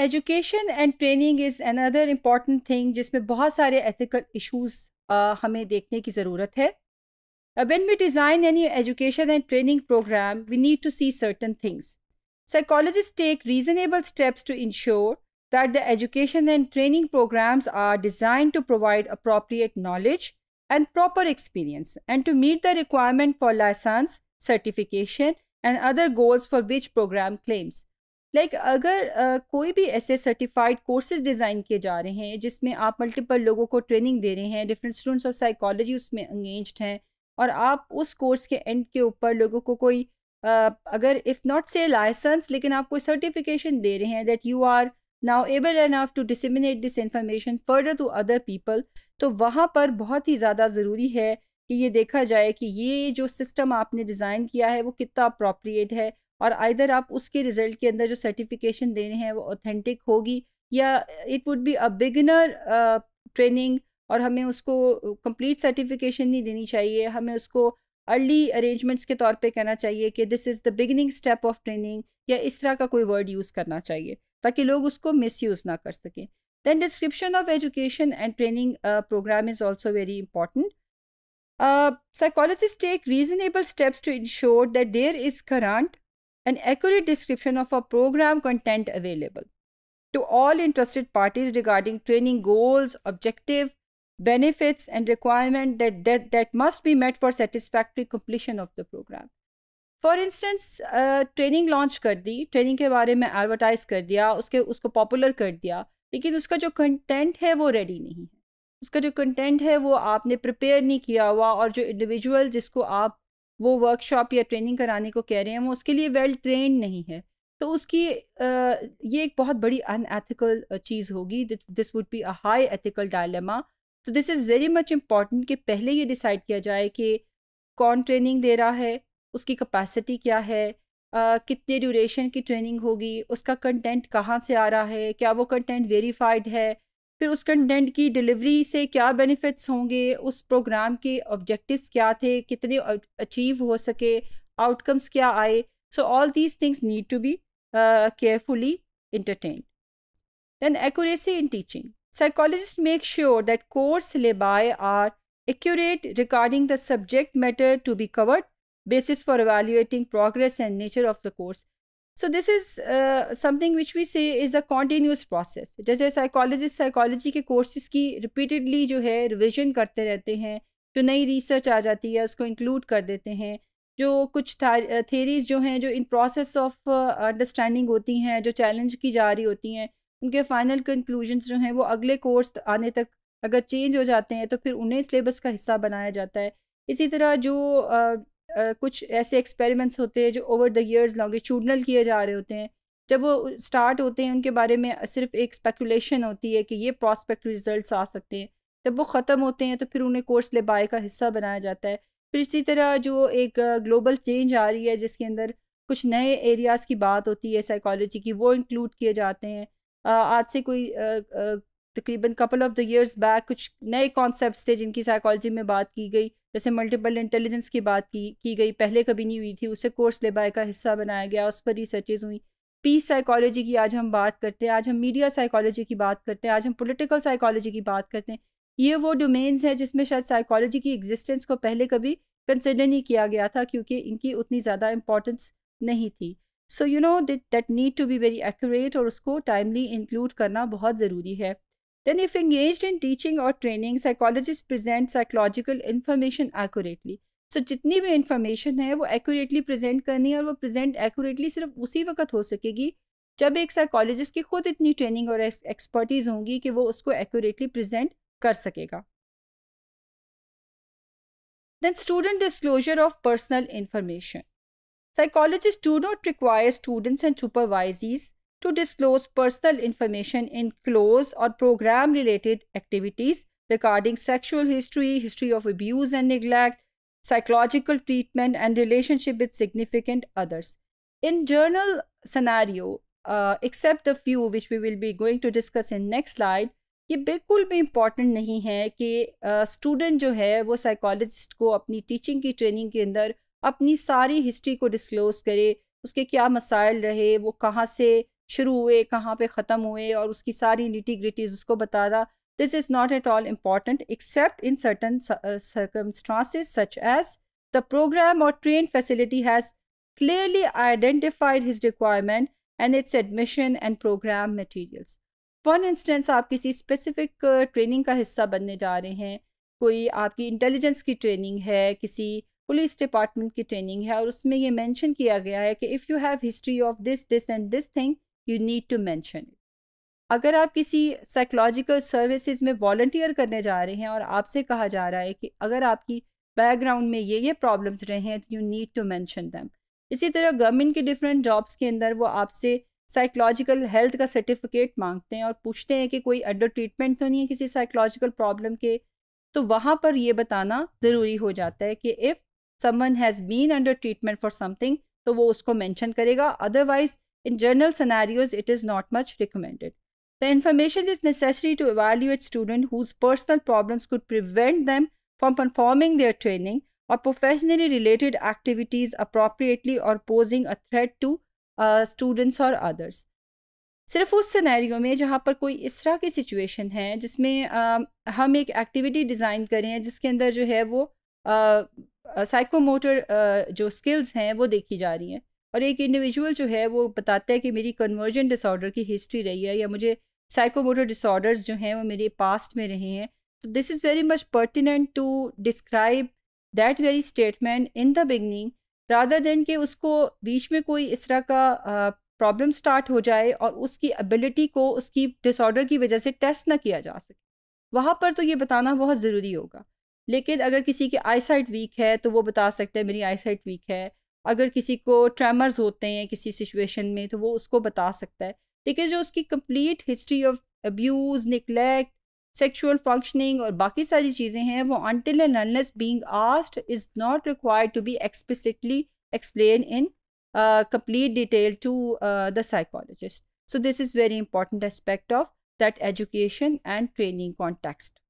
Education and training is another important thing जिसमें बहुत सारे एथिकल इश्यूज हमें देखने की ज़रूरत है when we design any education and training programme we need to see certain things Psychologists take reasonable steps to ensure that the education and training programs are designed to provide appropriate knowledge and proper experience and to meet the requirement for license, certification, and other goals for which program claims. Like like, अगर uh, कोई भी ऐसे certified courses design किए जा रहे हैं जिसमें आप मल्टीपल लोगों को ट्रेनिंग दे रहे हैं डिफरेंट स्टूडेंट्स ऑफ साइकोलॉजी उसमें इंगेज हैं और आप उस कोर्स के एंड के ऊपर लोगों को कोई uh, अगर इफ़ नॉट से लाइसेंस लेकिन आप कोई सर्टिफिकेशन दे रहे हैं that you are now able enough to disseminate this information further to other people तो वहाँ पर बहुत ही ज़्यादा ज़रूरी है कि ये देखा जाए कि ये जो सिस्टम आपने डिज़ाइन किया है वो कितना अप्रोप्रिएट है और आइधर आप उसके रिजल्ट के अंदर जो सर्टिफिकेशन देने हैं वो ऑथेंटिक होगी या it would be a beginner training और हमें उसको कंप्लीट सर्टिफिकेशन नहीं देनी चाहिए हमें उसको अर्ली अरेंजमेंट्स के तौर पे कहना चाहिए कि this is the beginning step of training या इस तरह का कोई वर्ड यूज़ करना चाहिए ताकि लोग उसको मिस ना कर सकें then description of education and training programme is also very important psychologist take reasonable steps to ensure that there is current an accurate description of our program content available to all interested parties regarding training goals, objective, benefits and requirement that, that, that must be met for satisfactory completion of the program. For instance training launch कर दी training के बारे में advertise कर दिया उसके उसको popular कर दिया लेकिन उसका जो कंटेंट है वो रेडी नहीं है उसका जो कंटेंट है वो आपने प्रिपेयर नहीं किया हुआ और जो इंडिविजुअल जिसको आप वो वर्कशॉप या ट्रेनिंग कराने को कह रहे हैं वो उसके लिए वेल ट्रेन नहीं है तो उसकी ये एक बहुत बड़ी अनएथिकल चीज़ होगी this would be a high ethical dilemma तो this is very much important कि पहले ये डिसाइड किया जाए कि कौन ट्रेनिंग दे रहा है उसकी कैपेसिटी क्या है कितने ड्यूरेशन की ट्रेनिंग होगी उसका कंटेंट कहाँ से आ रहा है क्या वो कंटेंट वेरीफाइड है फिर उस कंटेंट की डिलीवरी से क्या बेनिफिट्स होंगे उस प्रोग्राम के ऑब्जेक्टिव्स क्या थे कितने अचीव हो सके आउटकम्स क्या आए so all these things need to be carefully entertain then accuracy in teaching psychologist make sure that course syllabi are accurate regarding the subject matter to be covered basis for evaluating progress and nature of the course so this is something which we say is a continuous process जैसे psychologist psychology के courses की repeatedly जो है revision करते रहते हैं जो नई रिसर्च आ जाती है उसको इंक्लूड कर देते हैं जो कुछ थेरीज uh, जो हैं जो इन प्रोसेस ऑफ अंडरस्टैंडिंग होती हैं जो चैलेंज की जा रही होती हैं उनके फाइनल कंक्लूजन जो हैं वो अगले कोर्स आने तक अगर चेंज हो जाते हैं तो फिर उन्हें सिलेबस का हिस्सा बनाया जाता है इसी तरह जो uh, कुछ ऐसे एक्सपेरिमेंट्स होते हैं जो ओवर द ईयर्स लॉन्गिट्यूडनल किए जा रहे होते हैं जब वो स्टार्ट होते हैं उनके बारे में सिर्फ एक स्पेकुलेशन होती है कि ये प्रॉस्पेक्ट रिजल्ट्स आ सकते हैं जब वो ख़त्म होते हैं तो फिर उन्हें कोर्स लेबाए का हिस्सा बनाया जाता है फिर इसी तरह जो एक ग्लोबल चेंज आ रही है जिसके अंदर कुछ नए एरियाज़ की बात होती है साइकोलॉजी की वो इंक्लूड किए जाते हैं आज से कोई तकरीबन couple of the years back कुछ नए कॉन्सेप्ट थे जिनकी साइकोलॉजी में बात की गई जैसे मल्टीपल इंटेलिजेंस की बात की की गई पहले कभी नहीं हुई थी उसे कोर्स लेबाई का हिस्सा बनाया गया उस पर रिसर्चेज हुई पीस साइकोलॉजी की आज हम बात करते हैं आज हम मीडिया साइकोलॉजी की बात करते हैं आज हम पोलिटिकल साइकोलॉजी की बात करते हैं ये वो डोमेन्स हैं जिसमें शायद साइकोलॉजी की एग्जिस्टेंस को पहले कभी कंसिडर नहीं किया गया था क्योंकि इनकी उतनी ज़्यादा इम्पोर्टेंस नहीं थी so you know that need to be very accurate और उसको टाइमली इंक्लूड करना बहुत ज़रूरी है Then, if engaged in teaching or training, psychologists present psychological information accurately. So so, जितनी भी इंफॉर्मेशन है वो एक्यूरेटली प्रेजेंट करनी है और वो प्रेजेंट एक्यूरेटली सिर्फ उसी वक्त हो सकेगी जब एक साइकोलॉजिस्ट की खुद इतनी ट्रेनिंग और एक्सपर्टीज होंगी कि वो उसको एक्यूरेटली प्रेजेंट कर सकेगा then student disclosure of personal information Psychologists do not require students and supervisees to disclose personal information in close or program related activities regarding sexual history, history of abuse and neglect, psychological treatment, and relationship with significant others. In journal scenario, uh, except the few which we will be going to discuss in next slide, ये बिल्कुल भी important नहीं है कि student uh, जो है वो psychologist को अपनी टीचिंग की ट्रेनिंग के अंदर अपनी सारी हिस्ट्री को डिस्क्लोज करे उसके क्या मसाइल रहे वो कहाँ से शुरू हुए कहाँ पे ख़त्म हुए और उसकी सारी निटी ग्रिटीज़ उसको बता रहा this is not at all important except in certain circumstances such as the programme or train facility has clearly identified his requirement and its admission and programme materials for instance आप किसी specific training का हिस्सा बनने जा रहे हैं कोई आपकी इंटेलिजेंस की ट्रेनिंग है किसी पुलिस डिपार्टमेंट की ट्रेनिंग है और उसमें ये मेंशन किया गया है कि if you have history of this this and this thing you need to mention it अगर आप किसी साइकोलॉजिकल सर्विसेज में वॉल्टियर करने जा रहे हैं और आपसे कहा जा रहा है कि अगर आपकी बैकग्राउंड में ये ये प्रॉब्लम्स रहे हैं तो you need to mention them इसी तरह गवर्नमेंट के डिफरेंट जॉब्स के अंदर वो आपसे साइकोलॉजिकल हेल्थ का सर्टिफिकेट मांगते हैं और पूछते हैं कि कोई अंडर ट्रीटमेंट तो नहीं है किसी साइकोलॉजिकल प्रॉब्लम के तो वहाँ पर ये बताना ज़रूरी हो जाता है कि if someone has been under treatment for something तो वो उसको मैंशन करेगा otherwise In general scenarios, it is not much recommended. The information is necessary to evaluate student whose personal problems could prevent them from performing their training or professionally related activities appropriately or posing a threat to uh, students or others सिर्फ उस scenario में जहाँ पर कोई इस तरह की situation है जिसमें आ, हम एक एक्टिविटी डिज़ाइन करें जिसके अंदर जो है वो साइकोमोटर जो स्किल्स हैं वो देखी जा रही हैं और एक इंडिविजुअल जो है वो बताता है कि मेरी कन्वर्जन डिसऑर्डर की हिस्ट्री रही है या मुझे साइकोमोटर डिसऑर्डर्स जो हैं वो मेरे पास्ट में रहे हैं तो this is very much pertinent to describe that very statement in the beginning rather than के उसको बीच में कोई इस तरह का प्रॉब्लम uh, स्टार्ट हो जाए और उसकी एबिलिटी को उसकी डिसऑर्डर की वजह से टेस्ट ना किया जा सके वहाँ पर तो ये बताना बहुत ज़रूरी होगा लेकिन अगर किसी की आईसाइट वीक है तो वो बता सकते हैं मेरी आईसाइट वीक है अगर किसी को ट्रेमर्स होते हैं किसी सिचुएशन में तो वो उसको बता सकता है ठीक है जो उसकी complete history of abuse neglect sexual functioning और बाकी सारी चीज़ें हैं वो until and unless being asked is not required to be explicitly explain in complete detail to the psychologist so this is very important aspect of that education and training context